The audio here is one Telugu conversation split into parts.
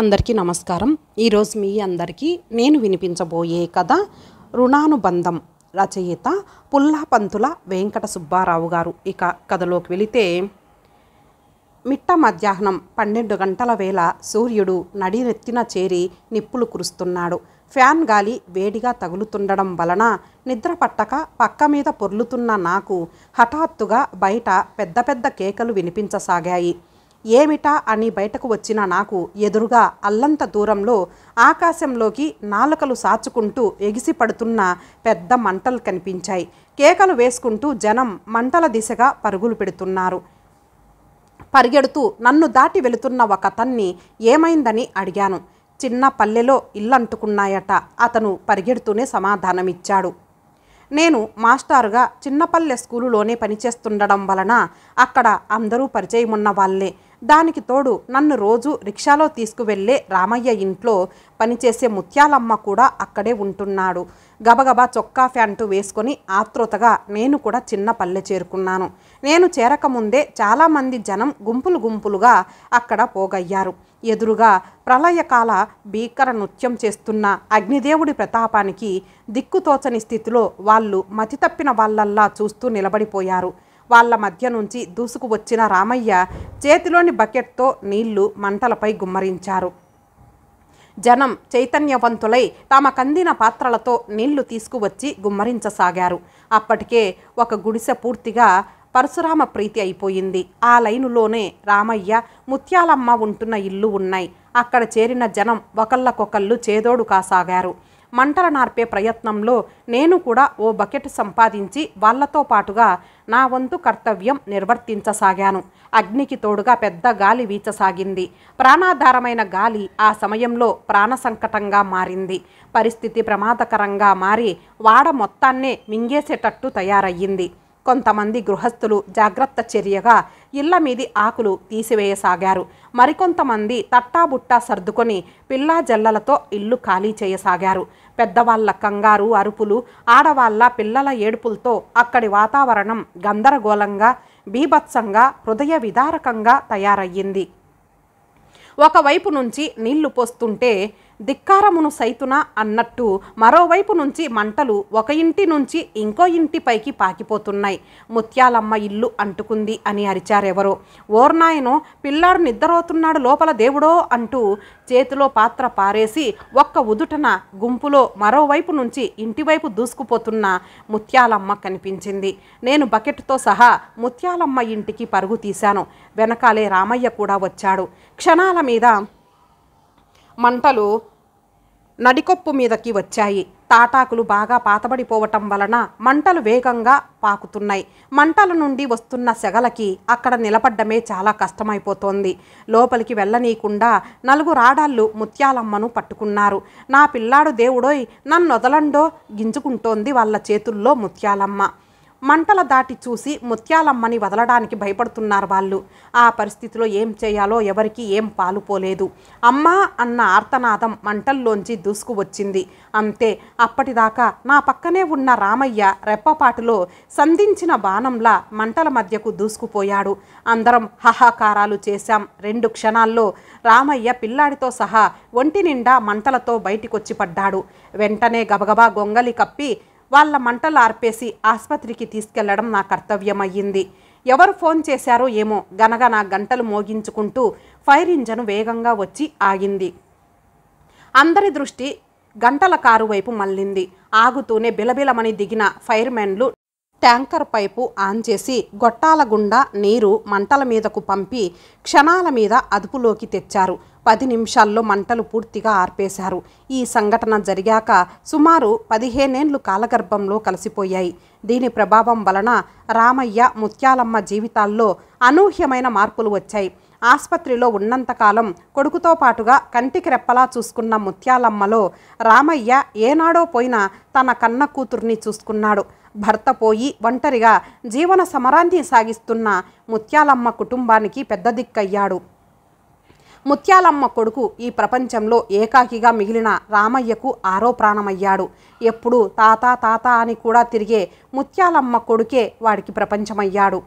అందరికీ నమస్కారం ఈరోజు మీ అందరికీ నేను వినిపించబోయే కథ రుణానుబంధం రచయిత పుల్లాపంతుల వెంకట సుబ్బారావు గారు ఇక కథలోకి వెళితే మిట్ట మధ్యాహ్నం పన్నెండు గంటల వేళ సూర్యుడు నడినెత్తిన చేరి నిప్పులు కురుస్తున్నాడు ఫ్యాన్ గాలి వేడిగా తగులుతుండడం వలన నిద్ర పట్టక పక్క మీద పొర్లుతున్న నాకు హఠాత్తుగా బయట పెద్ద పెద్ద కేకలు వినిపించసాగాయి ఏమిటా అని బయటకు వచ్చిన నాకు ఎదురుగా అల్లంత దూరంలో ఆకాశంలోకి నాలుకలు సాచుకుంటూ ఎగిసిపడుతున్న పెద్ద మంటలు కనిపించాయి కేకలు వేసుకుంటూ జనం మంటల దిశగా పరుగులు పెడుతున్నారు పరిగెడుతూ నన్ను దాటి వెళుతున్న ఒక తన్ని ఏమైందని అడిగాను చిన్న పల్లెలో ఇల్లంటుకున్నాయట అతను పరిగెడుతూనే సమాధానమిచ్చాడు నేను మాస్టారుగా చిన్నపల్లె స్కూలులోనే పనిచేస్తుండడం వలన అక్కడ అందరూ పరిచయం ఉన్న వాళ్ళే దానికి తోడు నన్ను రోజు రిక్షాలో తీసుకువెళ్లే రామయ్య ఇంట్లో పనిచేసే ముత్యాలమ్మ కూడా అక్కడే ఉంటున్నాడు గబగబా చొక్కా ఫ్యాంటు వేసుకొని ఆత్రుతగా నేను కూడా చిన్న పల్లె చేరుకున్నాను నేను చేరకముందే చాలామంది జనం గుంపులు గుంపులుగా అక్కడ పోగయ్యారు ఎదురుగా ప్రళయకాల భీకర నృత్యం చేస్తున్న అగ్నిదేవుడి ప్రతాపానికి దిక్కుతోచని స్థితిలో వాళ్ళు మతి తప్పిన వాళ్ళల్లా చూస్తూ నిలబడిపోయారు వాళ్ళ మధ్య నుంచి దూసుకు వచ్చిన రామయ్య చేతిలోని బకెట్తో నీళ్లు మంటలపై గుమ్మరించారు జనం చైతన్యవంతులై తమ కందిన పాత్రలతో నీళ్లు తీసుకువచ్చి గుమ్మరించసాగారు అప్పటికే ఒక గుడిసె పూర్తిగా పరశురామ ప్రీతి అయిపోయింది ఆ లైనులోనే రామయ్య ముత్యాలమ్మ ఉంటున్న ఇల్లు ఉన్నాయి అక్కడ చేరిన జనం ఒకళ్ళకొకళ్ళు చేదోడు కాసాగారు మంటలు నార్పే ప్రయత్నంలో నేను కూడా ఓ బకెట్ సంపాదించి వాళ్లతో పాటుగా నా వంతు కర్తవ్యం నిర్వర్తించసాగాను అగ్నికి తోడుగా పెద్ద గాలి వీచసాగింది ప్రాణాధారమైన గాలి ఆ సమయంలో ప్రాణ సంకటంగా మారింది పరిస్థితి ప్రమాదకరంగా మారి వాడ మొత్తాన్నే మింగేసేటట్టు తయారయ్యింది కొంతమంది గృహస్థులు జాగ్రత్త చర్యగా ఇళ్ల మీది ఆకులు తీసివేయసాగారు మరికొంతమంది తట్టాబుట్టా సర్దుకొని పిల్లా జల్లలతో ఇల్లు ఖాళీ చేయసాగారు పెద్దవాళ్ల కంగారు అరుపులు ఆడవాళ్ల పిల్లల ఏడుపులతో అక్కడి వాతావరణం గందరగోళంగా బీభత్సంగా హృదయ విదారకంగా తయారయ్యింది ఒకవైపు నుంచి నీళ్లు పోస్తుంటే ధిక్కారమును సైతున అన్నట్టు మరోవైపు నుంచి మంటలు ఒక ఇంటి నుంచి ఇంకో ఇంటిపైకి పాకిపోతున్నాయి ముత్యాలమ్మ ఇల్లు అంటుకుంది అని అరిచారెవరో ఓర్నాయనో పిల్లాడు నిద్రపోతున్నాడు లోపల దేవుడో అంటూ చేతిలో పాత్ర పారేసి ఒక్క ఉదుటన గుంపులో మరోవైపు నుంచి ఇంటివైపు దూసుకుపోతున్న ముత్యాలమ్మ కనిపించింది నేను బకెట్తో సహా ముత్యాలమ్మ ఇంటికి పరుగు తీశాను వెనకాలే రామయ్య కూడా వచ్చాడు క్షణాల మీద మంటలు నడికొప్పు మీదకి వచ్చాయి తాటాకులు బాగా పాతబడిపోవటం వలన మంటలు వేగంగా పాకుతున్నాయి మంటల నుండి వస్తున్న సెగలకి అక్కడ నిలబడ్డమే చాలా కష్టమైపోతోంది లోపలికి వెళ్ళనీయకుండా నలుగు రాడాళ్ళు ముత్యాలమ్మను పట్టుకున్నారు నా పిల్లాడు దేవుడోయ్ నన్నొదలండో గింజుకుంటోంది వాళ్ళ చేతుల్లో ముత్యాలమ్మ మంటల దాటి చూసి ముత్యాలమ్మని వదలడానికి భయపడుతున్నారు వాళ్ళు ఆ పరిస్థితిలో ఏం చేయాలో ఎవరికి ఏం పాలుపోలేదు అమ్మా అన్న ఆర్తనాదం మంటల్లోంచి దూసుకు వచ్చింది అంతే అప్పటిదాకా నా పక్కనే ఉన్న రామయ్య రెప్పపాటులో సంధించిన బాణంలా మంటల మధ్యకు దూసుకుపోయాడు అందరం హాహాకారాలు చేశాం రెండు క్షణాల్లో రామయ్య పిల్లాడితో సహా ఒంటి నిండా మంటలతో బయటికొచ్చి పడ్డాడు వెంటనే గబగబా గొంగలి కప్పి వాళ్ళ మంటలు ఆర్పేసి ఆసుపత్రికి తీసుకెళ్లడం నా కర్తవ్యమయ్యింది ఎవరు ఫోన్ చేశారో ఏమో నా గంటలు మోగించుకుంటూ ఫైర్ ఇంజను వేగంగా వచ్చి ఆగింది అందరి దృష్టి గంటల కారు వైపు మళ్ళింది ఆగుతూనే బిలబిలమని దిగిన ఫైర్మెన్లు ట్యాంకర్ పైపు ఆన్ చేసి గొట్టాల గుండా నీరు మంటల మీదకు పంపి క్షణాల మీద అదుపులోకి తెచ్చారు పది నిమిషాల్లో మంటలు పూర్తిగా ఆర్పేశారు ఈ సంఘటన జరిగాక సుమారు పదిహేనేండ్లు కాలగర్భంలో కలిసిపోయాయి దీని ప్రభావం వలన రామయ్య ముత్యాలమ్మ జీవితాల్లో అనూహ్యమైన మార్పులు వచ్చాయి ఆసుపత్రిలో ఉన్నంతకాలం కొడుకుతో పాటుగా కంటికి రెప్పలా చూసుకున్న ముత్యాలమ్మలో రామయ్య ఏనాడో పోయిన తన కన్న కూతుర్ని చూసుకున్నాడు భర్త పోయి ఒంటరిగా జీవన సమరాన్ని సాగిస్తున్న ముత్యాలమ్మ కుటుంబానికి పెద్ద దిక్కయ్యాడు ముత్యాలమ్మ కొడుకు ఈ ప్రపంచంలో ఏకాకిగా మిగిలిన రామయ్యకు ఆరో ప్రాణమయ్యాడు ఎప్పుడు తాత తాత అని కూడా తిరిగే ముత్యాలమ్మ కొడుకే వాడికి ప్రపంచమయ్యాడు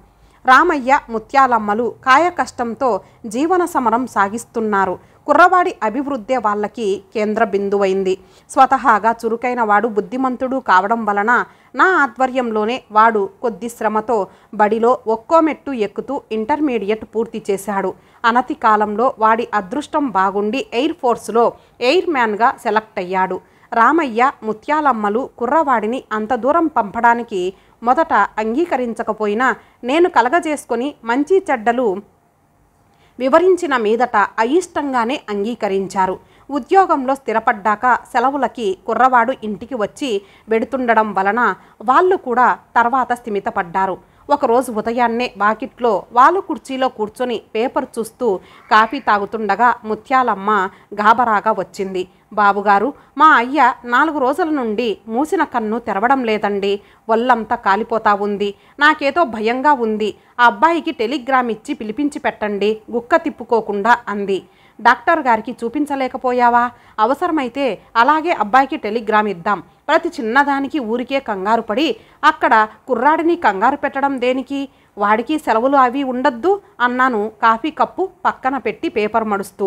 రామయ్య ముత్యాలమ్మలు కాయకష్టంతో జీవన సమరం సాగిస్తున్నారు కుర్రవాడి అభివృద్ధే వాళ్ళకి కేంద్ర బిందువైంది స్వతహాగా చురుకైన వాడు బుద్ధిమంతుడు కావడం వలన నా ఆధ్వర్యంలోనే వాడు కొద్ది శ్రమతో బడిలో ఒక్కో మెట్టు ఎక్కుతూ ఇంటర్మీడియట్ పూర్తి చేశాడు అనతి కాలంలో వాడి అదృష్టం బాగుండి ఎయిర్ ఫోర్స్లో ఎయిర్ మ్యాన్గా సెలెక్ట్ అయ్యాడు రామయ్య ముత్యాలమ్మలు కుర్రవాడిని అంత దూరం పంపడానికి మొదట అంగీకరించకపోయినా నేను కలగజేసుకొని మంచి చెడ్డలు వివరించిన మీదట అయిష్టంగానే అంగీకరించారు ఉద్యోగంలో స్థిరపడ్డాక సెలవులకి కుర్రవాడు ఇంటికి వచ్చి వెడుతుండడం వలన వాళ్ళు కూడా తర్వాత స్థిమితపడ్డారు ఒకరోజు ఉదయాన్నే వాకిట్లో వాళ్ళు కుర్చీలో కూర్చొని పేపర్ చూస్తూ కాఫీ తాగుతుండగా ముత్యాలమ్మ గాబరాగా వచ్చింది బాబుగారు మా అయ్య నాలుగు రోజుల నుండి మూసిన కన్ను తెరవడం లేదండి వల్లంతా కాలిపోతా ఉంది నాకేదో భయంగా ఉంది ఆ అబ్బాయికి టెలిగ్రామ్ ఇచ్చి పిలిపించి పెట్టండి గుక్క తిప్పుకోకుండా అంది డాక్టర్ గారికి చూపించలేకపోయావా అవసరమైతే అలాగే అబ్బాయికి టెలిగ్రామ్ ఇద్దాం ప్రతి చిన్నదానికి ఊరికే కంగారు పడి అక్కడ కుర్రాడిని కంగారు పెట్టడం దేనికి వాడికి సెలవులు అవి ఉండద్దు అన్నాను కాఫీ కప్పు పక్కన పెట్టి పేపర్ మడుస్తూ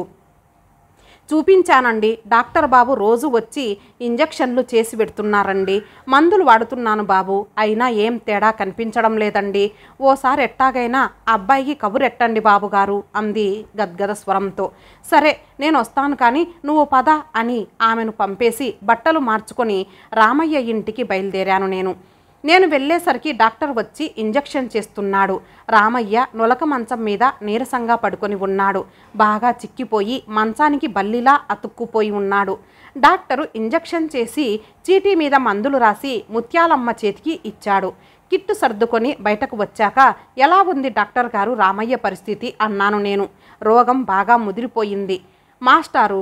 చూపించానండి డాక్టర్ బాబు రోజు వచ్చి ఇంజక్షన్లు చేసి పెడుతున్నారండి మందులు వాడుతున్నాను బాబు అయినా ఏం తేడా కనిపించడం లేదండి ఓసారి ఎట్టాగైనా అబ్బాయికి కబురెట్టండి బాబుగారు అంది గద్గద స్వరంతో సరే నేను వస్తాను కానీ నువ్వు పద అని ఆమెను పంపేసి బట్టలు మార్చుకొని రామయ్య ఇంటికి బయలుదేరాను నేను నేను వెళ్ళేసరికి డాక్టర్ వచ్చి ఇంజెక్షన్ చేస్తున్నాడు రామయ్య నొలక మంచం మీద నీరసంగా పడుకొని ఉన్నాడు బాగా చిక్కిపోయి మంచానికి బల్లిలా అతుక్కుపోయి ఉన్నాడు డాక్టరు ఇంజెక్షన్ చేసి చీటీ మీద మందులు రాసి ముత్యాలమ్మ చేతికి ఇచ్చాడు కిట్టు సర్దుకొని బయటకు వచ్చాక ఎలా ఉంది డాక్టర్ గారు రామయ్య పరిస్థితి అన్నాను నేను రోగం బాగా ముదిరిపోయింది మాస్టారు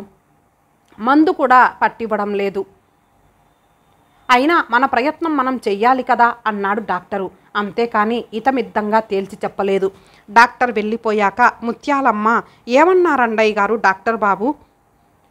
మందు కూడా పట్టివ్వడం లేదు అయినా మన ప్రయత్నం మనం చెయ్యాలి కదా అన్నాడు డాక్టరు అంతేకాని ఇతమిద్దంగా తేల్చి చెప్పలేదు డాక్టర్ వెళ్ళిపోయాక ముత్యాలమ్మ ఏమన్నారండయ్య గారు డాక్టర్ బాబు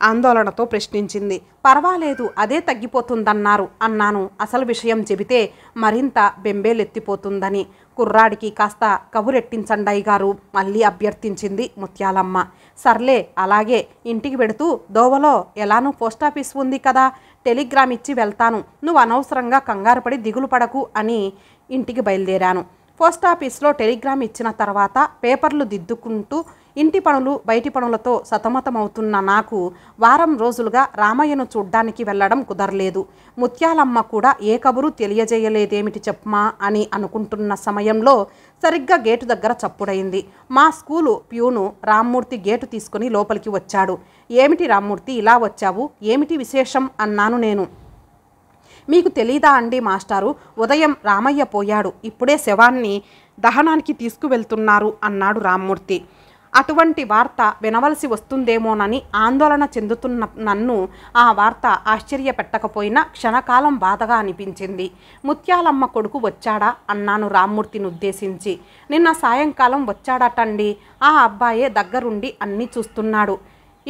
ఆందోళనతో ప్రశ్నించింది పర్వాలేదు అదే తగ్గిపోతుందన్నారు అన్నాను అసలు విషయం చెబితే మరింత బెంబేలెత్తిపోతుందని కుర్రాడికి కాస్త కబురెట్టించండయ్య గారు మళ్ళీ అభ్యర్థించింది ముత్యాలమ్మ సర్లే అలాగే ఇంటికి పెడుతూ దోవలో ఎలానూ పోస్టాఫీస్ ఉంది కదా టెలిగ్రామ్ ఇచ్చి వెళ్తాను నువ్వు అనవసరంగా కంగారుపడి దిగులు పడకు అని ఇంటికి బయలుదేరాను పోస్టాఫీస్లో టెలిగ్రామ్ ఇచ్చిన తర్వాత పేపర్లు దిద్దుకుంటూ ఇంటి పనులు బయటి పనులతో సతమతమవుతున్న నాకు వారం రోజులుగా రామయ్యను చూడ్డానికి వెళ్ళడం కుదరలేదు ముత్యాలమ్మ కూడా ఏ కబురు తెలియజేయలేదేమిటి చెప్పమా అని అనుకుంటున్న సమయంలో సరిగ్గా గేటు దగ్గర చప్పుడైంది మా స్కూలు ప్యూను రామ్మూర్తి గేటు తీసుకుని లోపలికి వచ్చాడు ఏమిటి రామ్మూర్తి ఇలా వచ్చావు ఏమిటి విశేషం అన్నాను నేను మీకు తెలీదా అండి మాస్టారు ఉదయం రామయ్య పోయాడు ఇప్పుడే శవాన్ని దహనానికి తీసుకువెళ్తున్నారు అన్నాడు రామ్మూర్తి అటువంటి వార్త వినవలసి వస్తుందేమోనని ఆందోళన చెందుతున్న నన్ను ఆ వార్త ఆశ్చర్యపెట్టకపోయినా క్షణకాలం బాధగా అనిపించింది ముత్యాలమ్మ కొడుకు వచ్చాడా అన్నాను రామ్మూర్తిని ఉద్దేశించి నిన్న సాయంకాలం వచ్చాడటండి ఆ అబ్బాయే దగ్గరుండి అన్నీ చూస్తున్నాడు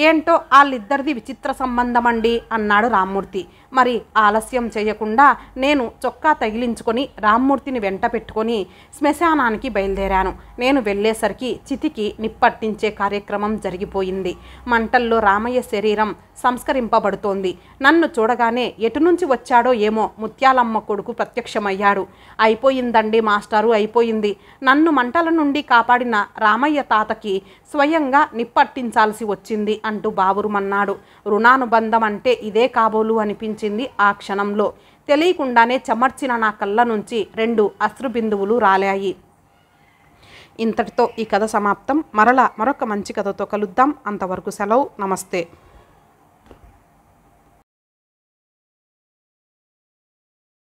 ఏంటో వాళ్ళిద్దరిది విచిత్ర సంబంధం అండి అన్నాడు రామ్మూర్తి మరి ఆలస్యం చేయకుండా నేను చొక్కా తగిలించుకొని రామ్మూర్తిని వెంట పెట్టుకొని శ్మశానానికి బయలుదేరాను నేను వెళ్ళేసరికి చితికి నిప్పట్టించే కార్యక్రమం జరిగిపోయింది మంటల్లో రామయ్య శరీరం సంస్కరింపబడుతోంది నన్ను చూడగానే ఎటు నుంచి వచ్చాడో ఏమో ముత్యాలమ్మ కొడుకు ప్రత్యక్షమయ్యాడు అయిపోయిందండి మాస్టారు అయిపోయింది నన్ను మంటల నుండి కాపాడిన రామయ్య తాతకి స్వయంగా నిప్పట్టించాల్సి వచ్చింది అంటూ బావురుమన్నాడు రుణానుబంధం అంటే ఇదే కాబోలు అనిపించింది ఆ క్షణంలో తెలియకుండానే చెమర్చిన నా కళ్ళ నుంచి రెండు అశ్రుబిందువులు రాలాయి ఇంతటితో ఈ కథ సమాప్తం మరలా మరొక మంచి కథతో కలుద్దాం అంతవరకు సెలవు నమస్తే